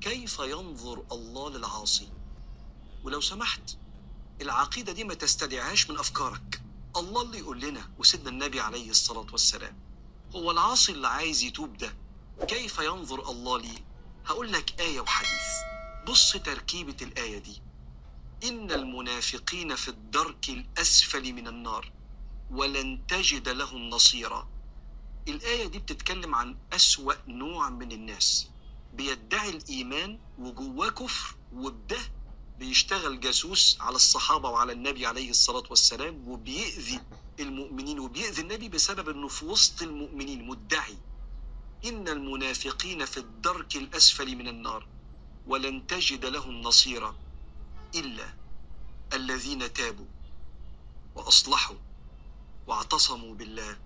كيف ينظر الله للعاصي ولو سمحت العقيدة دي ما تستدعيهاش من أفكارك الله اللي يقول لنا وسيدنا النبي عليه الصلاة والسلام هو العاصي اللي عايز يتوب ده كيف ينظر الله ليه هقول لك آية وحديث بص تركيبة الآية دي إن المنافقين في الدرك الأسفل من النار ولن تجد لهم نصيرا الآية دي بتتكلم عن أسوأ نوع من الناس بيدعي الايمان وجواه كفر وبده بيشتغل جاسوس على الصحابه وعلى النبي عليه الصلاه والسلام وبيؤذي المؤمنين وبيؤذي النبي بسبب انه في وسط المؤمنين مدعي ان المنافقين في الدرك الاسفل من النار ولن تجد لهم نصيرا الا الذين تابوا واصلحوا واعتصموا بالله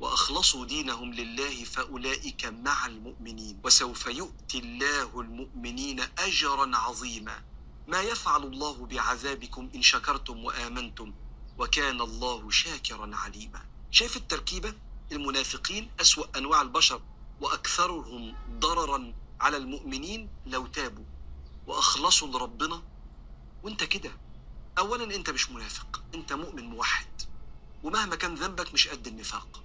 واخلصوا دينهم لله فاولئك مع المؤمنين وسوف يؤتي الله المؤمنين اجرا عظيما ما يفعل الله بعذابكم ان شكرتم وامنتم وكان الله شاكرا عليما شايف التركيبه المنافقين اسوا انواع البشر واكثرهم ضررا على المؤمنين لو تابوا واخلصوا لربنا وانت كده اولا انت مش منافق انت مؤمن موحد ومهما كان ذنبك مش قد النفاق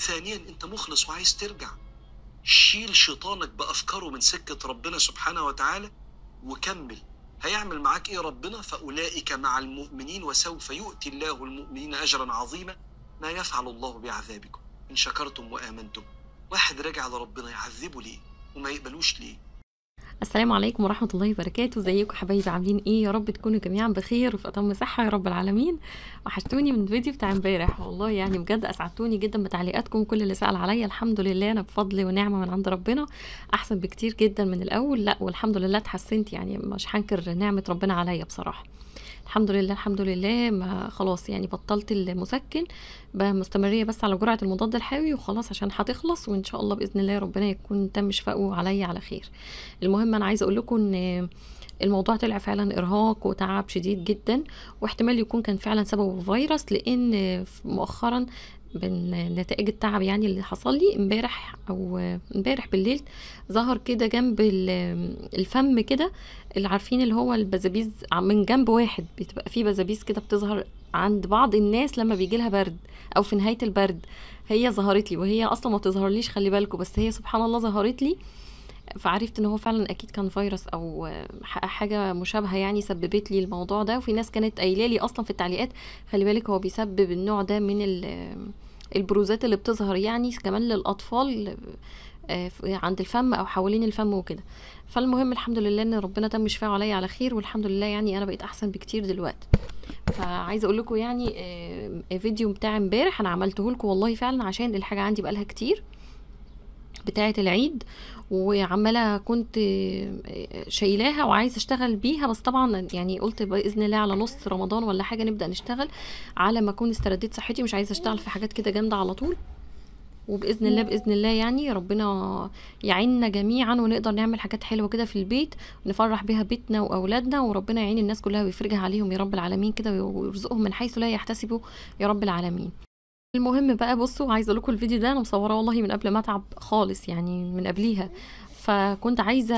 ثانيا انت مخلص وعايز ترجع شيل شيطانك بافكاره من سكه ربنا سبحانه وتعالى وكمل هيعمل معاك ايه ربنا فاولئك مع المؤمنين وسوف يؤتي الله المؤمنين اجرا عظيما ما يفعل الله بعذابكم ان شكرتم وامنتم واحد راجع لربنا يعذبه ليه وما يقبلوش ليه السلام عليكم ورحمة الله وبركاته ازيكم حبايبي عاملين ايه يا رب تكونوا جميعا بخير وفي أتم صحة يا رب العالمين وحشتوني من الفيديو بتاع امبارح والله يعني بجد أسعدتوني جدا بتعليقاتكم كل اللي سأل عليا الحمد لله أنا بفضل ونعمة من عند ربنا أحسن بكتير جدا من الأول لا والحمد لله اتحسنت يعني مش هنكر نعمة ربنا عليا بصراحة الحمد لله الحمد لله ما خلاص يعني بطلت المسكن مستمريه بس على جرعه المضاد الحيوي وخلاص عشان هتخلص وان شاء الله باذن الله ربنا يكون تم شفائه عليا على خير المهم انا عايزه اقول لكم ان الموضوع طلع فعلا ارهاق وتعب شديد جدا واحتمال يكون كان فعلا سببه فيروس لان مؤخرا نتائج التعب يعني اللي حصل لي امبارح او امبارح بالليل ظهر كده جنب الفم كده اللي عارفين اللي هو البذابيز من جنب واحد بتبقى فيه بذابيز كده بتظهر عند بعض الناس لما بيجي لها برد او في نهايه البرد هي ظهرت لي وهي اصلا ما تظهرليش خلي بالكم بس هي سبحان الله ظهرت لي آه فعرفت ان هو فعلا اكيد كان فيروس او حاجه مشابهه يعني سببت لي الموضوع ده وفي ناس كانت قايله لي اصلا في التعليقات خلي بالك هو بيسبب النوع ده من البروزات اللي بتظهر يعني كمان للاطفال آه، عند الفم او حوالين الفم وكده فالمهم الحمد لله ان ربنا تم شفاعه عليا على خير والحمد لله يعني انا بقيت احسن بكتير دلوقتي فعايزه اقول لكم يعني آه، فيديو بتاع امبارح انا عملته لكم والله فعلا عشان الحاجه عندي بقالها كتير بتاعة العيد وعمالة كنت شايلاها وعايزة اشتغل بيها بس طبعا يعني قلت بإذن الله على نص رمضان ولا حاجة نبدأ نشتغل على ما أكون استرديت صحتي مش عايزة اشتغل في حاجات كده جامدة على طول وباذن الله باذن الله يعني ربنا يعيننا جميعا ونقدر نعمل حاجات حلوه كده في البيت نفرح بيها بيتنا واولادنا وربنا يعين الناس كلها ويفرجها عليهم يا رب العالمين كده ويرزقهم من حيث لا يحتسبوا يا رب العالمين المهم بقى بصوا عايزه اقول لكم الفيديو ده انا مصوراه والله من قبل ما اتعب خالص يعني من قبليها فكنت عايزه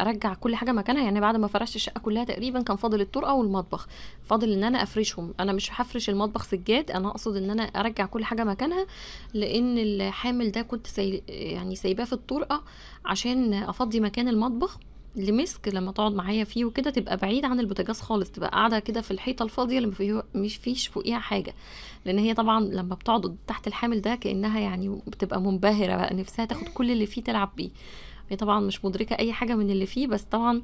ارجع كل حاجه مكانها يعني بعد ما فرشت الشقه كلها تقريبا كان فاضل الطرقه والمطبخ فاضل ان انا افرشهم انا مش هفرش المطبخ سجاد انا اقصد ان انا ارجع كل حاجه مكانها لان الحامل ده كنت سي... يعني سايباه في الطرقه عشان افضي مكان المطبخ لمسك لما تقعد معايا فيه وكده تبقى بعيد عن البوتاجاز خالص تبقى قاعده كده في الحيطه الفاضيه اللي فيه مش فيش فوقيها حاجه لان هي طبعا لما بتقعد تحت الحامل ده كانها يعني بتبقى منبهره بقى نفسها تاخد كل اللي فيه تلعب بيه هي طبعا مش مدركه اي حاجه من اللي فيه بس طبعا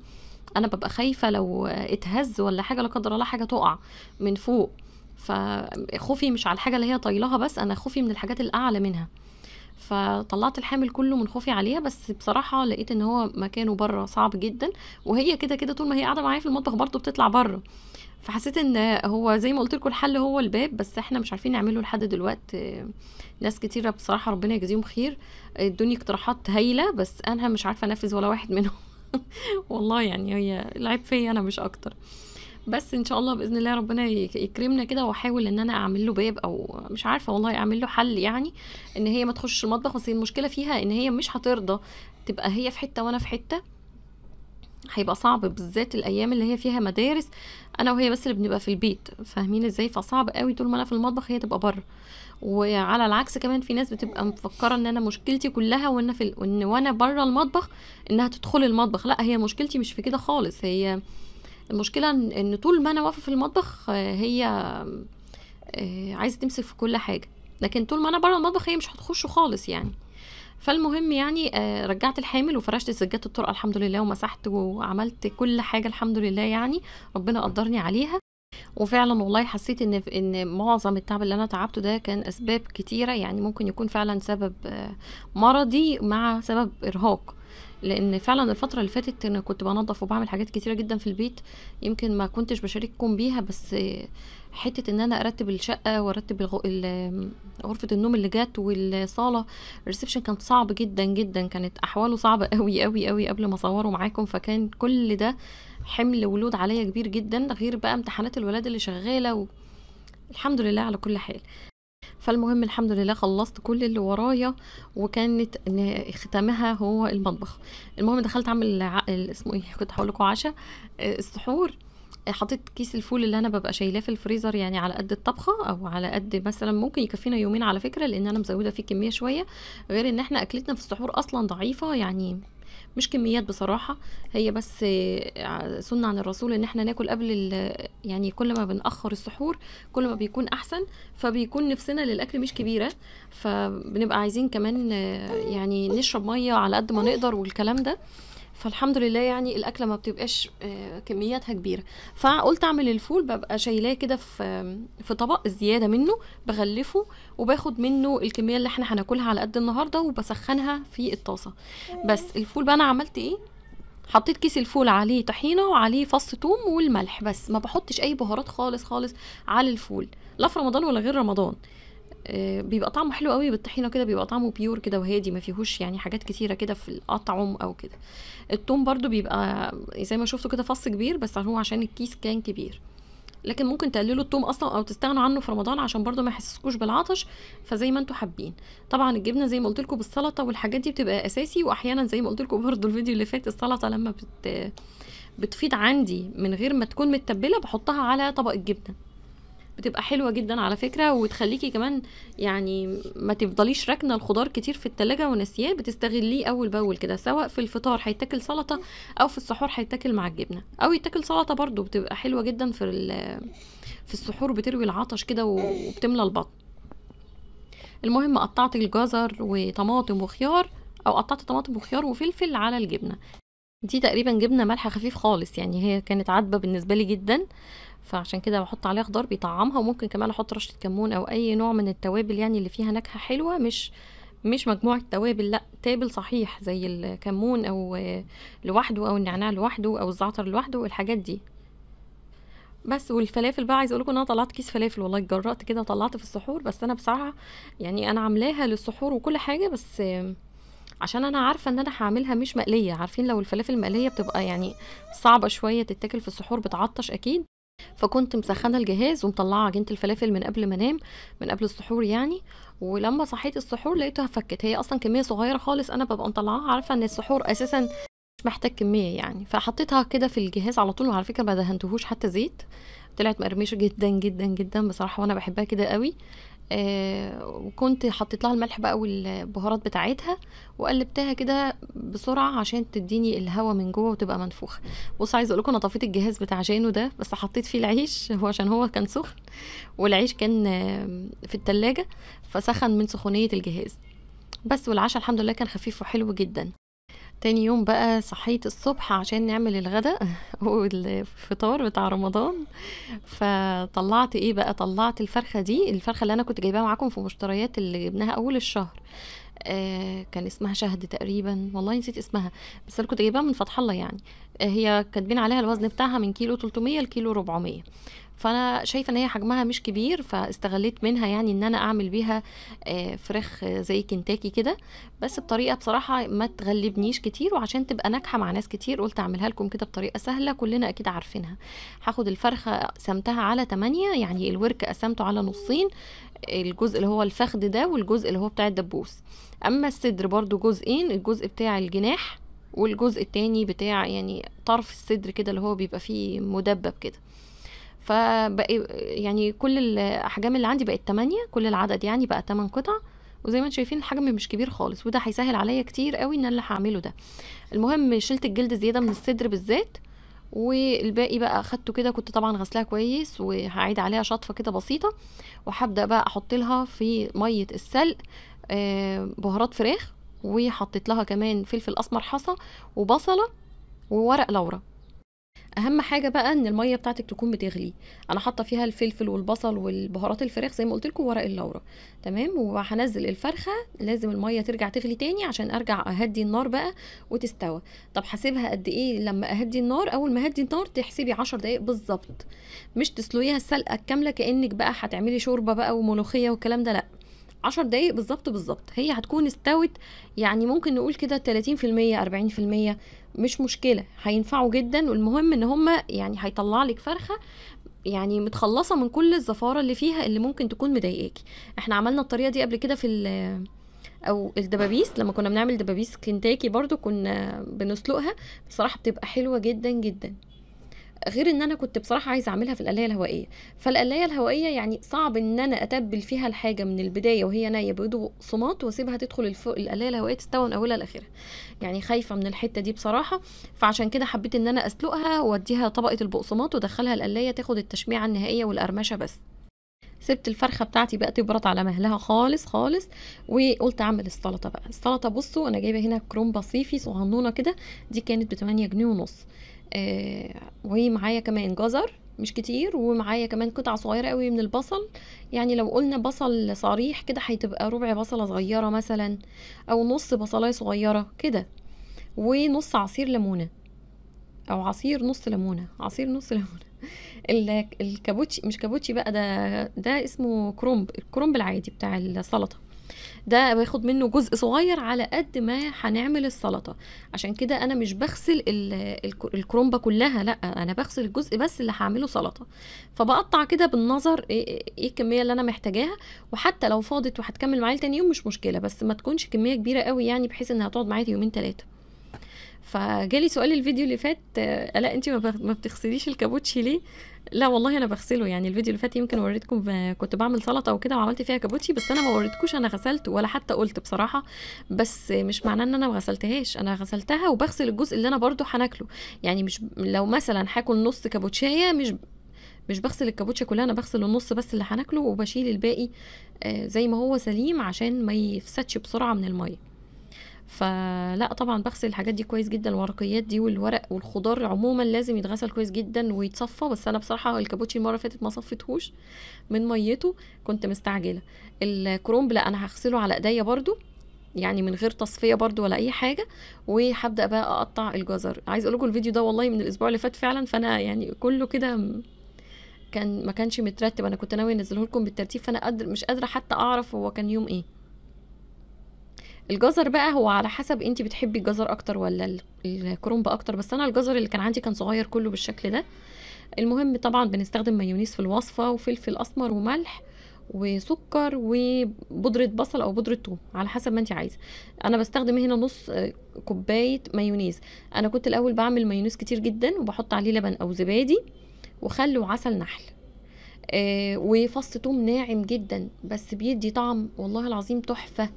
انا ببقى خايفه لو اتهز ولا حاجه لا قدر الله حاجه تقع من فوق فخوفي مش على الحاجه اللي هي طايلها بس انا خوفي من الحاجات الاعلى منها فطلعت الحامل كله من خوفي عليها بس بصراحه لقيت ان هو مكانه بره صعب جدا وهي كده كده طول ما هي قاعده معايا في المطبخ برضه بتطلع بره فحسيت ان هو زي ما قلت لكم الحل هو الباب بس احنا مش عارفين نعمله لحد دلوقت ناس كتيره بصراحه ربنا يجزيهم خير ادوني اقتراحات هايله بس انا مش عارفه انفذ ولا واحد منهم والله يعني هي العيب فيا انا مش اكتر بس ان شاء الله باذن الله ربنا يكرمنا كده واحاول ان انا اعمل له باب او مش عارفه والله اعمل له حل يعني ان هي ما تخشش المطبخ بس المشكله فيها ان هي مش هترضى تبقى هي في حته وانا في حته هيبقى صعب بالذات الايام اللي هي فيها مدارس انا وهي بس اللي بنبقى في البيت فاهمين ازاي فصعب قوي طول ما انا في المطبخ هي تبقى بره وعلى العكس كمان في ناس بتبقى مفكره ان انا مشكلتي كلها وان في ان وانا بره المطبخ انها تدخل المطبخ لا هي مشكلتي مش في كده خالص هي المشكله ان طول ما انا واقفه في المطبخ آه، هي آه، عايزه تمسك في كل حاجه لكن طول ما انا بره المطبخ هي مش هتخش خالص يعني فالمهم يعني آه، رجعت الحامل وفرشت سجادة الطرقه الحمد لله ومسحت وعملت كل حاجه الحمد لله يعني ربنا قدرني عليها وفعلا والله حسيت ان ان معظم التعب اللي انا تعبته ده كان اسباب كتيره يعني ممكن يكون فعلا سبب مرضي مع سبب ارهاق لان فعلا الفتره اللي فاتت انا كنت بنظف وبعمل حاجات كتيره جدا في البيت يمكن ما كنتش بشارككم بيها بس حته ان انا ارتب الشقه وارتب غرفه النوم اللي جت والصاله الريسبشن كان صعب جدا جدا كانت احواله صعبه قوي قوي قوي قبل ما اصوره معاكم فكان كل ده حمل ولود عليا كبير جدا غير بقى امتحانات الولاد اللي شغاله و... الحمد لله على كل حال فالمهم الحمد لله خلصت كل اللي ورايا وكانت ختامها هو المطبخ المهم دخلت اعمل اسمه ايه كنت هقول لكم عشاء آه، السحور آه، حطيت كيس الفول اللي انا ببقى شايلاه في الفريزر يعني على قد الطبخه او على قد مثلا ممكن يكفينا يومين على فكره لان انا مزوده فيه كميه شويه غير ان احنا اكلتنا في السحور اصلا ضعيفه يعني مش كميات بصراحه هي بس سنه عن الرسول ان احنا ناكل قبل يعني كل ما بنأخر السحور كل ما بيكون احسن فبيكون نفسنا للاكل مش كبيره فبنبقى عايزين كمان يعني نشرب ميه على قد ما نقدر والكلام ده فالحمد لله يعني الاكله ما بتبقاش آه، كمياتها كبيره فقلت اعمل الفول ببقى شايلاه كده في في طبق زياده منه بغلفه وباخد منه الكميه اللي احنا هناكلها على قد النهارده وبسخنها في الطاسه بس الفول بقى انا عملت ايه حطيت كيس الفول عليه طحينه وعليه فص ثوم والملح بس ما بحطش اي بهارات خالص خالص على الفول لا في رمضان ولا غير رمضان آه، بيبقى طعمه حلو قوي بالطحينه كده بيبقى طعمه بيور كده وهادي ما فيهوش يعني حاجات كتيره كده في الاطعم او كده التوم برده بيبقى زي ما شفتوا كده فص كبير بس هو عشان الكيس كان كبير لكن ممكن تقللوا التوم اصلا او تستغنوا عنه في رمضان عشان برده ما يحسسكوش بالعطش فزي ما انتم حابين طبعا الجبنه زي ما قلت لكم بالسلطه والحاجات دي بتبقى اساسي واحيانا زي ما قلت لكم برده الفيديو اللي فات السلطه لما بت بتفيض عندي من غير ما تكون متبله بحطها على طبق الجبنه بتبقى حلوه جدا على فكره وتخليكي كمان يعني ما تفضليش راكنه الخضار كتير في التلاجة ونسياه بتستغليه اول باول كده سواء في الفطار هيتاكل سلطه او في السحور هيتاكل مع الجبنه او يتاكل سلطه برضو بتبقى حلوه جدا في في السحور بتروي العطش كده وبتملى البطن المهم قطعت الجزر وطماطم وخيار او قطعت طماطم وخيار وفلفل على الجبنه دي تقريبا جبنه ملح خفيف خالص يعني هي كانت عذبه بالنسبه لي جدا فعشان كده بحط عليها خضار بيطعمها وممكن كمان احط رشه كمون او اي نوع من التوابل يعني اللي فيها نكهه حلوه مش مش مجموعة توابل لا تابل صحيح زي الكمون او لوحده او النعناع لوحده او الزعتر لوحده الحاجات دي بس والفلافل بقى عايز لكم ان انا طلعت كيس فلافل والله اتجرأت كده طلعت في السحور بس انا بصراحه يعني انا عاملاها للسحور وكل حاجه بس عشان انا عارفه ان انا هعملها مش مقليه عارفين لو الفلافل مقليه بتبقى يعني صعبه شويه تتاكل في السحور بتعطش اكيد فكنت مسخنه الجهاز ومطلعه عجينه الفلافل من قبل ما انام من قبل السحور يعني ولما صحيت السحور لقيتها فكت هي اصلا كميه صغيره خالص انا ببقى مطلعاها عارفه ان السحور اساسا مش محتاج كميه يعني فحطيتها كده في الجهاز على طول وعلى فكره ما دهنتهوش حتى زيت طلعت مقرمشه جدا جدا جدا بصراحه وانا بحبها كده قوي وكنت آه، حطيت لها الملح بقى والبهارات بتاعتها وقلبتها كده بسرعه عشان تديني الهواء من جوه وتبقى منفوخه بص عايزه اقول لكم انا طفيت الجهاز بتاع جانو ده بس حطيت فيه العيش هو عشان هو كان سخن والعيش كان آه، في التلاجة فسخن من سخونيه الجهاز بس والعشاء الحمد لله كان خفيف وحلو جدا تاني يوم بقى صحيت الصبح عشان نعمل الغداء والفطار بتاع رمضان فطلعت ايه بقى طلعت الفرخه دي الفرخه اللي انا كنت جايباها معاكم في مشتريات اللي جبناها اول الشهر آه كان اسمها شهد تقريبا والله نسيت اسمها بس انا كنت جايباها من فتح الله يعني آه هي كاتبين عليها الوزن بتاعها من كيلو 300 لكيلو 400 فانا شايفه ان هي حجمها مش كبير فاستغليت منها يعني ان انا اعمل بيها آه، فراخ زي كنتاكي كده بس بطريقه بصراحه ما تغلبنيش كتير وعشان تبقى ناجحه مع ناس كتير قلت اعملها لكم كده بطريقه سهله كلنا اكيد عارفينها هاخد الفرخه قسمتها على 8 يعني الورك قسمته على نصين الجزء اللي هو الفخد ده والجزء اللي هو بتاع الدبوس اما الصدر برضو جزئين الجزء بتاع الجناح والجزء التاني بتاع يعني طرف الصدر كده اللي هو بيبقى فيه مدبب كده فبقى يعني كل الاحجام اللي عندي بقت 8 كل العدد يعني بقى 8 قطع وزي ما انتم شايفين الحجم مش كبير خالص وده هيسهل عليا كتير قوي ان انا اللي هعمله ده المهم شلت الجلد الزياده من الصدر بالذات والباقي بقى اخدته كده كنت طبعا غسلها كويس وهعيد عليها شطفه كده بسيطه وهبدا بقى احط لها في ميه السلق آه، بهارات فراخ وحطيت لها كمان فلفل اسمر حصى وبصله وورق لورا اهم حاجه بقى ان الميه بتاعتك تكون بتغلي انا حاطه فيها الفلفل والبصل والبهارات الفراخ زي ما قلت لكم ورق اللورا تمام وهنزل الفرخه لازم الميه ترجع تغلي تاني عشان ارجع اهدي النار بقى وتستوى طب هسيبها قد ايه لما اهدي النار اول ما اهدي النار تحسبي 10 دقائق بالظبط مش تسلقيها السلقه الكامله كانك بقى هتعملي شوربه بقى وملوخيه والكلام ده لا 10 دقايق بالظبط بالظبط هي هتكون استوت يعني ممكن نقول كده 30% 40% مش مشكله هينفعوا جدا والمهم ان هما يعني هيطلع لك فرخه يعني متخلصه من كل الزفاره اللي فيها اللي ممكن تكون مضايقاكي احنا عملنا الطريقه دي قبل كده في او الدبابيس لما كنا بنعمل دبابيس كنتاكي برضو كنا بنسلقها بصراحه بتبقى حلوه جدا جدا غير ان انا كنت بصراحه عايزه اعملها في القلايه الهوائيه فالقلايه الهوائيه يعني صعب ان انا اتبل فيها الحاجه من البدايه وهي نايه بيض صمات واسيبها تدخل الفوق القلايه الهوائيه تستوي من اولها لاخرها يعني خايفه من الحته دي بصراحه فعشان كده حبيت ان انا اسلقها واديها طبقه البقسماط وادخلها القلايه تاخد التشميعه النهائيه والقرمشه بس سبت الفرخه بتاعتي بقى تبرد على مهلها خالص خالص وقلت اعمل السلطه بقى السلطه بصوا انا جايبه هنا كرنب صيفي صغنونه كده دي كانت ب 8 جنيه ونص آه، ومعايا كمان جزر مش كتير ومعايا كمان قطع صغيرة قوي من البصل يعني لو قلنا بصل صريح كده هتبقى ربع بصلة صغيرة مثلا او نص بصلة صغيرة كده ونص عصير ليمونة او عصير نص ليمونة عصير نص ليمونة الكابوتشي مش كابوتشي بقى ده ده اسمه كرومب الكرومب العادي بتاع السلطة ده باخد منه جزء صغير على قد ما هنعمل السلطه عشان كده انا مش بغسل الكرومبه كلها لا انا بغسل الجزء بس اللي هعمله سلطه فبقطع كده بالنظر ايه, إيه الكميه اللي انا محتاجاها وحتى لو فاضت وهتكمل معايا تاني يوم مش مشكله بس ما تكونش كميه كبيره قوي يعني بحيث انها تقعد معايا يومين ثلاثه فجالي سؤال الفيديو اللي فات آه، الا انت ما بتغسليش الكابوتشي ليه لا والله انا بغسله يعني الفيديو اللي فات يمكن وريتكم آه، كنت بعمل سلطه وكده وعملت فيها كابوتشي بس انا ما وريتكوش انا غسلت ولا حتى قلت بصراحه بس مش معناه ان انا ما غسلتهاش انا غسلتها وبغسل الجزء اللي انا برضو هناكله يعني مش لو مثلا هاكل نص كابوتشايه مش مش بغسل الكابوتشا كلها انا بغسل النص بس اللي هناكله وبشيل الباقي آه، زي ما هو سليم عشان ما يفسدش بسرعه من الميه فلا طبعا بغسل الحاجات دي كويس جدا الورقيات دي والورق والخضار عموما لازم يتغسل كويس جدا ويتصفى بس انا بصراحه الكابوتشي المره اللي فاتت ما صفيتهوش من ميته كنت مستعجله الكرومب لا انا هغسله على ايديا برده يعني من غير تصفيه برده ولا اي حاجه وهبدا بقى اقطع الجزر عايز اقول لكم الفيديو ده والله من الاسبوع اللي فات فعلا فانا يعني كله كده كان ما كانش مترتب انا كنت ناويه انزله لكم بالترتيب فانا قادر مش قادره حتى اعرف هو كان يوم ايه الجزر بقى هو على حسب انت بتحبي الجزر اكتر ولا الكرنب اكتر بس انا الجزر اللي كان عندي كان صغير كله بالشكل ده المهم طبعا بنستخدم مايونيز في الوصفه وفلفل اسمر وملح وسكر وبودرة بصل أو بودرة ثوم على حسب ما أنت عايزة أنا بستخدم هنا نص آه، كوباية مايونيز أنا كنت الأول بعمل مايونيز كتير جدا وبحط عليه لبن أو زبادي وخل وعسل نحل آه وفص ثوم ناعم جدا بس بيدي طعم والله العظيم تحفة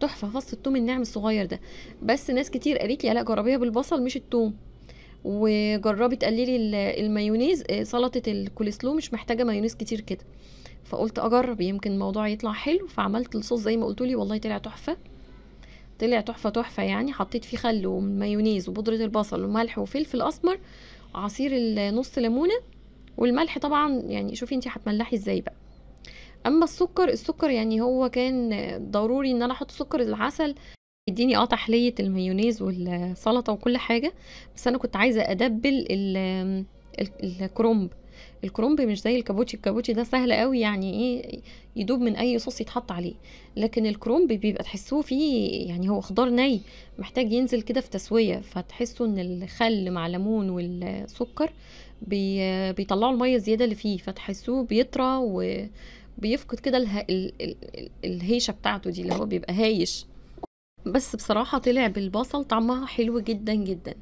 تحفه فص التوم الناعم الصغير ده بس ناس كتير قالت لي لا جربيها بالبصل مش التوم وجربي تقللي المايونيز آه، سلطه الكوليسلو مش محتاجه مايونيز كتير كده فقلت اجرب يمكن الموضوع يطلع حلو فعملت الصوص زي ما لي والله طلع تحفه طلع تحفه تحفه يعني حطيت فيه خل ومايونيز وبودره البصل وملح وفلفل اسمر عصير النص ليمونه والملح طبعا يعني شوفي انت هتملحي ازاي بقى اما السكر السكر يعني هو كان ضروري ان انا احط سكر العسل يديني اه تحليه المايونيز والسلطه وكل حاجه بس انا كنت عايزه ادبل الكرومب الكرومب مش زي الكابوتشي الكابوتشي ده سهل قوي يعني ايه يدوب من اي صوص يتحط عليه لكن الكرومب بيبقى تحسوه فيه يعني هو خضار ني محتاج ينزل كده في تسويه فتحسوا ان الخل مع ليمون والسكر بيطلعوا الميه الزياده اللي فيه فتحسوه بيطرى و بيفقد كده اله... ال... ال... ال... الهيشه بتاعته دي اللي هو بيبقى هايش بس بصراحه طلع بالبصل طعمها حلو جدا جدا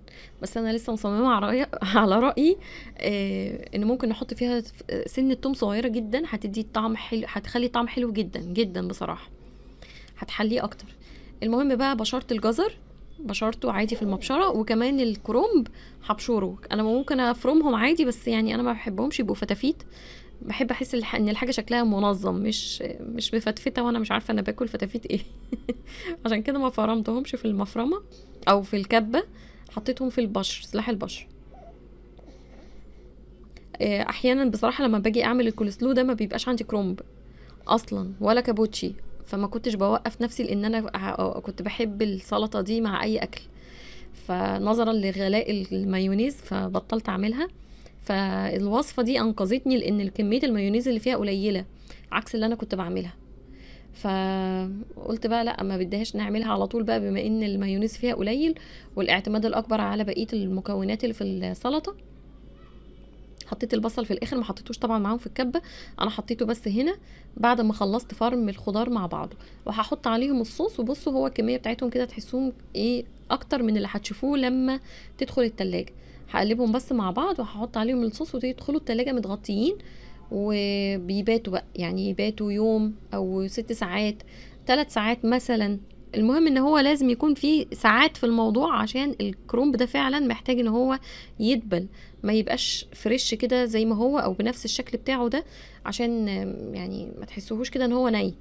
بس انا لسه مصممه على رايي على رايي آه ان ممكن نحط فيها سن التوم صغيره جدا هتدي طعم حلو هتخلي طعم حلو جدا جدا بصراحه هتحليه اكتر المهم بقى بشره الجزر بشرته عادي في المبشره وكمان الكرومب هبشره انا ممكن افرمهم عادي بس يعني انا ما بحبهمش يبقوا فتافيت بحب احس ان الحاجه شكلها منظم مش مش مفتفته وانا مش عارفه انا باكل فتافيت ايه عشان كده ما فرمتهمش في المفرمه او في الكبه حطيتهم في البشر سلاح البشر آه، احيانا بصراحه لما باجي اعمل الكولسلو ده ما بيبقاش عندي كرومب اصلا ولا كابوتشي فما كنتش بوقف نفسي لان انا كنت بحب السلطه دي مع اي اكل فنظرا لغلاء المايونيز فبطلت اعملها فالوصفه دي انقذتني لان كميه المايونيز اللي فيها قليله عكس اللي انا كنت بعملها فقلت بقى لا ما بدهاش نعملها على طول بقى بما ان المايونيز فيها قليل والاعتماد الاكبر على بقيه المكونات اللي في السلطه حطيت البصل في الاخر ما حطيتوش طبعا معاهم في الكبه انا حطيته بس هنا بعد ما خلصت فرم الخضار مع بعضه وهحط عليهم الصوص وبصوا هو الكميه بتاعتهم كده تحسهم ايه اكتر من اللي هتشوفوه لما تدخل التلاجة هقلبهم بس مع بعض وهحط عليهم الصوص ويدخلوا التلاجة متغطيين وبيباتوا بقى يعني يباتوا يوم او ست ساعات ثلاث ساعات مثلا المهم ان هو لازم يكون فيه ساعات في الموضوع عشان الكرومب ده فعلا محتاج ان هو يدبل ما يبقاش فريش كده زي ما هو او بنفس الشكل بتاعه ده عشان يعني ما تحسوهوش كده ان هو ني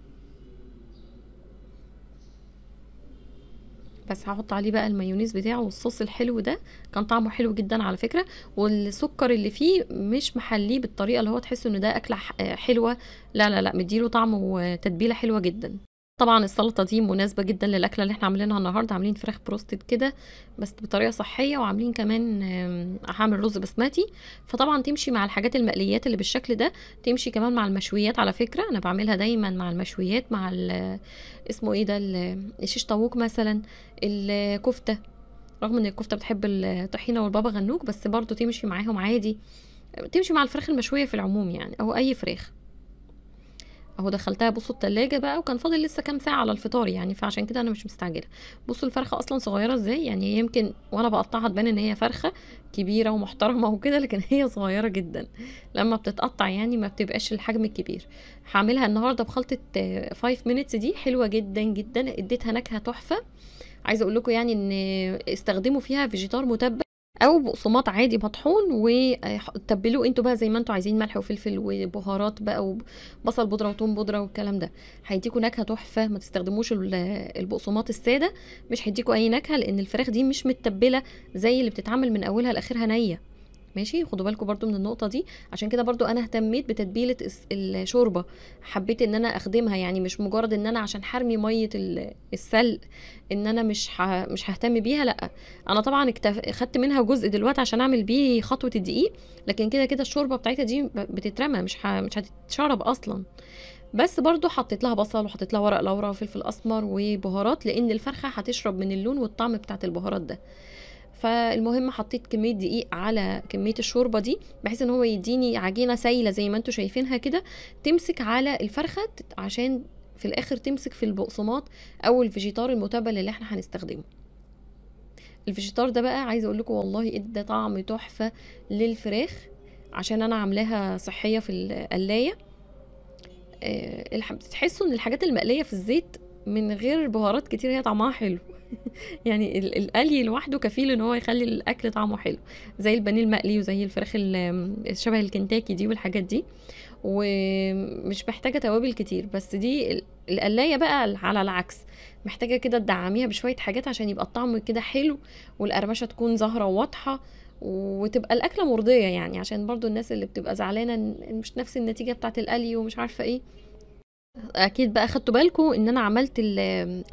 بس هحط عليه بقى المايونيز بتاعه والصوص الحلو ده كان طعمه حلو جدا على فكره والسكر اللي فيه مش محليه بالطريقه اللي هو تحس ان ده اكله حلوه لا لا لا مديله طعم وتتبيله حلوه جدا طبعا السلطه دي مناسبه جدا للاكله اللي احنا عاملينها النهارده عاملين فراخ بروستد كده بس بطريقه صحيه وعاملين كمان هعمل رز بسمتي فطبعا تمشي مع الحاجات المقليات اللي بالشكل ده تمشي كمان مع المشويات على فكره انا بعملها دايما مع المشويات مع اسمه ايه ده الشيش طاووق مثلا الكفته رغم ان الكفته بتحب الطحينه والبابا غنوج بس برضو تمشي معاهم عادي تمشي مع الفراخ المشويه في العموم يعني او اي فراخ اهو دخلتها بصوا التلاجة بقى وكان فاضل لسه كام ساعة على الفطار يعني فعشان كده انا مش مستعجلة بصوا الفرخة اصلا صغيرة ازاي يعني يمكن وانا بقطعها تبان ان هي فرخة كبيرة ومحترمة وكده لكن هي صغيرة جدا لما بتتقطع يعني ما بتبقاش الحجم الكبير هعملها النهاردة بخلطة 5 minutes دي حلوة جدا جدا اديتها نكهة تحفة عايزة اقول لكم يعني ان استخدموا فيها فيجيتار متبل او بقسماط عادي مطحون وتبلوه انتوا بقى زي ما انتوا عايزين ملح وفلفل وبهارات بقى وبصل بودره وتوم بودره والكلام ده هيديكوا نكهه تحفه ما تستخدموش البقسماط الساده مش هيديكوا اي نكهه لان الفراخ دي مش متبله زي اللي بتتعمل من اولها لاخرها نيه ماشي خدوا بالكم برضو من النقطه دي عشان كده برضو انا اهتميت بتتبيله الشوربه حبيت ان انا اخدمها يعني مش مجرد ان انا عشان حرمي ميه السلق ان انا مش ه... مش ههتم بيها لا انا طبعا اكتف... خدت منها جزء دلوقتي عشان اعمل بيه خطوه الدقيق لكن كده كده الشوربه بتاعتها دي بتترمى مش ه... مش هتتشرب اصلا بس برضو حطيت لها بصل وحطيت لها ورق لورا وفلفل اسمر وبهارات لان الفرخه هتشرب من اللون والطعم بتاعت البهارات ده فالمهم حطيت كميه دقيق على كميه الشوربه دي بحيث ان هو يديني عجينه سايله زي ما انتم شايفينها كده تمسك على الفرخه عشان في الاخر تمسك في البقسماط او الفيجيتار المتبل اللي احنا هنستخدمه الفيجيتار ده بقى عايزه اقول لكم والله ادى طعم تحفه للفراخ عشان انا عاملاها صحيه في القلايه آه، تحسوا ان الحاجات المقليه في الزيت من غير بهارات كتير هي طعمها حلو يعني القلي لوحده كفيل ان هو يخلي الاكل طعمه حلو زي البانيه المقلي وزي الفراخ شبه الكنتاكي دي والحاجات دي ومش محتاجه توابل كتير بس دي القلايه بقى على العكس محتاجه كده تدعميها بشويه حاجات عشان يبقى الطعم كده حلو والقرمشه تكون ظاهره وواضحه وتبقى الاكله مرضيه يعني عشان برضو الناس اللي بتبقى زعلانه مش نفس النتيجه بتاعت القلي ومش عارفه ايه اكيد بقى خدتوا بالكم ان انا عملت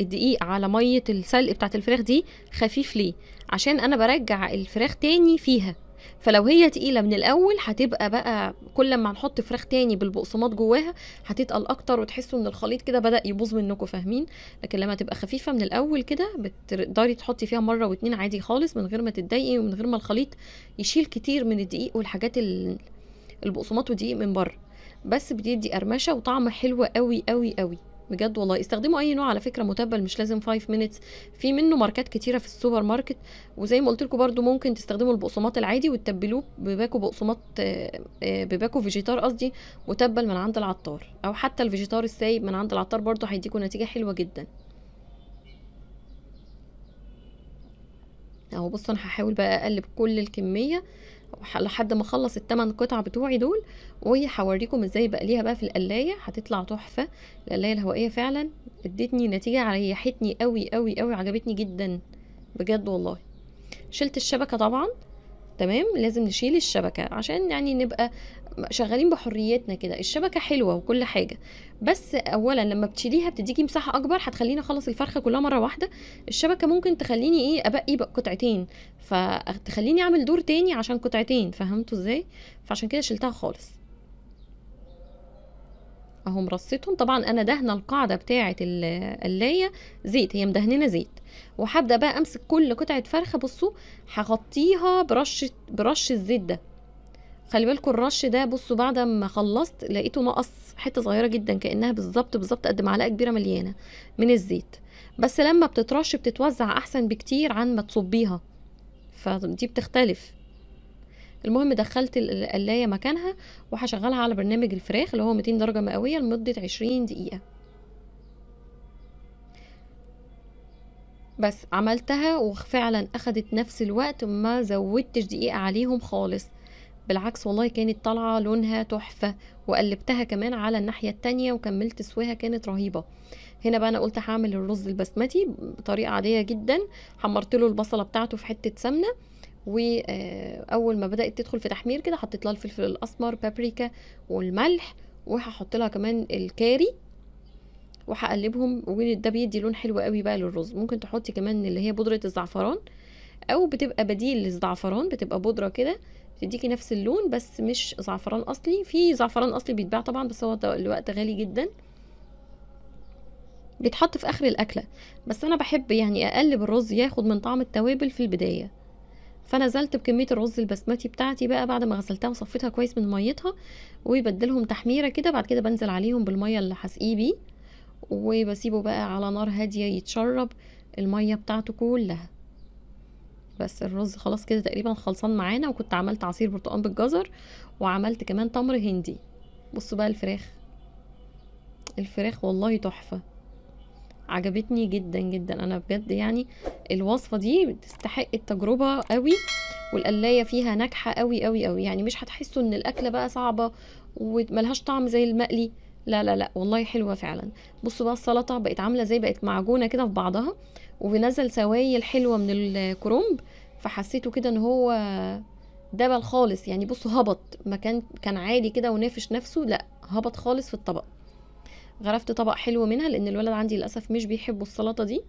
الدقيق على ميه السلق بتاعه الفراخ دي خفيف ليه عشان انا برجع الفراخ تاني فيها فلو هي تقيله من الاول هتبقى بقى كل ما هنحط فراخ تاني بالبقسماط جواها هتتقل اكتر وتحسوا ان الخليط كده بدا يبوظ منكم فاهمين لكن لما تبقى خفيفه من الاول كده بتقدري تحطي فيها مره واتنين عادي خالص من غير ما تتضايقي ومن غير ما الخليط يشيل كتير من الدقيق والحاجات البقسماط والدقيق من بره بس بيدي قرمشه وطعم حلو قوي قوي قوي بجد والله استخدموا اي نوع على فكره متبل مش لازم 5 minutes في منه ماركات كتيره في السوبر ماركت وزي ما قلت لكم برده ممكن تستخدموا البقسماط العادي وتتبلوه بباكو بقسماط آه، آه، بباكو فيجيتار قصدي متبل من عند العطار او حتى الفيجيتار السايب من عند العطار برده هيديكوا نتيجه حلوه جدا اهو بصوا انا هحاول بقى اقلب كل الكميه لحد ما اخلص الثمان قطع بتوعي دول وهوريكم ازاي بقليها بقى في القلايه هتطلع تحفه القلايه الهوائيه فعلا ادتني نتيجه ريحتني قوي قوي قوي عجبتني جدا بجد والله شلت الشبكه طبعا تمام لازم نشيل الشبكه عشان يعني نبقى شغالين بحريتنا كده الشبكه حلوه وكل حاجه بس اولا لما بتشيليها بتديكي مساحه اكبر هتخليني اخلص الفرخه كلها مره واحده الشبكه ممكن تخليني ايه ابقي بقى قطعتين فتخليني اعمل دور تاني عشان قطعتين فهمتوا ازاي فعشان كده شلتها خالص اهو مرصتهم طبعا انا دهنه القاعده بتاعه القلايه زيت هي مدهنينه زيت وهبدا بقى امسك كل قطعه فرخه بصوا هغطيها برشه برش الزيت ده خلي بالكم الرش ده بصوا بعد ما خلصت لقيته نقص حته صغيره جدا كانها بالظبط بالظبط قد معلقه كبيره مليانه من الزيت بس لما بتترش بتتوزع احسن بكتير عن ما تصبيها فدي بتختلف المهم دخلت القلاية مكانها وهشغلها على برنامج الفراخ اللي هو 200 درجة مئوية لمدة 20 دقيقة بس عملتها وفعلا اخدت نفس الوقت ما زودتش دقيقة عليهم خالص بالعكس والله كانت طالعة لونها تحفة وقلبتها كمان على الناحية التانية وكملت سواها كانت رهيبة هنا بقى انا قلت هعمل الرز البسمتي بطريقة عادية جدا حمرت له البصلة بتاعته في حتة سمنة واول آه، ما بدات تدخل في تحمير كده حطيت لها الفلفل الاسمر بابريكا والملح وهحط لها كمان الكاري وهقلبهم وده بيدي لون حلو قوي بقى للرز ممكن تحطي كمان اللي هي بودره الزعفران او بتبقى بديل للزعفران بتبقى بودره كده بيديكي نفس اللون بس مش زعفران اصلي في زعفران اصلي بيتباع طبعا بس هو الوقت غالي جدا بيتحط في اخر الاكله بس انا بحب يعني اقلب الرز ياخد من طعم التوابل في البدايه فنزلت بكميه الرز البسمتي بتاعتي بقى بعد ما غسلتها وصفيتها كويس من ميتها وبدلهم تحميره كده بعد كده بنزل عليهم بالميه اللي هسقيه بيه وبسيبه بقى على نار هاديه يتشرب الميه بتاعته كلها بس الرز خلاص كده تقريبا خلصان معانا وكنت عملت عصير برتقال بالجزر وعملت كمان تمر هندي بصوا بقى الفراخ الفراخ والله تحفه عجبتني جدا جدا انا بجد يعني الوصفه دي تستحق التجربه قوي والقلايه فيها ناجحه قوي قوي قوي يعني مش هتحسوا ان الاكله بقى صعبه وملهاش طعم زي المقلي لا لا لا والله حلوه فعلا بصوا بقى السلطه بقت عامله زي بقت معجونه كده في بعضها وبينزل سوائل حلوه من الكرنب فحسيته كده ان هو دبل خالص يعني بصوا هبط ما كان كان عادي كده ونافش نفسه لا هبط خالص في الطبق غرفت طبق حلو منها لان الولد عندي للاسف مش بيحبوا السلطه دي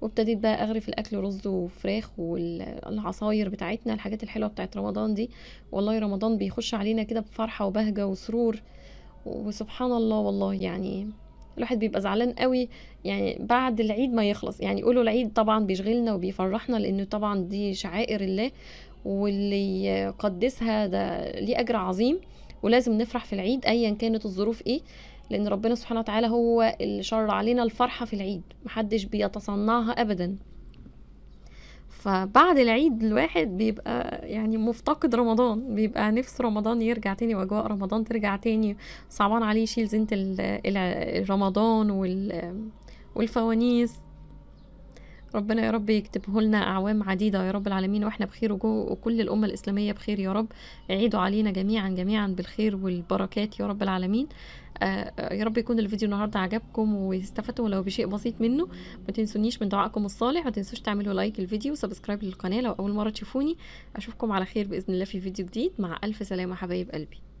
وابتديت بقى اغرف الاكل رز وفراخ والعصاير بتاعتنا الحاجات الحلوه بتاعت رمضان دي والله رمضان بيخش علينا كده بفرحه وبهجه وسرور وسبحان الله والله يعني الواحد بيبقى زعلان قوي يعني بعد العيد ما يخلص يعني يقولوا العيد طبعا بيشغلنا وبيفرحنا لانه طبعا دي شعائر الله واللي يقدسها ده ليه اجر عظيم ولازم نفرح في العيد ايا كانت الظروف ايه لان ربنا سبحانه وتعالى هو اللي شرع علينا الفرحه في العيد محدش بيتصنعها ابدا فبعد العيد الواحد بيبقى يعني مفتقد رمضان بيبقى نفس رمضان يرجع تاني واجواء رمضان ترجع تاني صعبان عليه يشيل زينه رمضان والفوانيس ربنا يا رب يكتبه لنا أعوام عديدة يا رب العالمين وإحنا بخير وكل الأمة الإسلامية بخير يا رب عيدوا علينا جميعا جميعا بالخير والبركات يا رب العالمين آه، آه، يا رب يكون الفيديو النهارده عجبكم واستفدتوا ولو بشيء بسيط منه ما تنسونيش من دعائكم الصالح وتنسوش تعملوا لايك الفيديو وسبسكرايب للقناه لو اول مره تشوفوني اشوفكم على خير باذن الله في فيديو جديد مع الف سلامه حبايب قلبي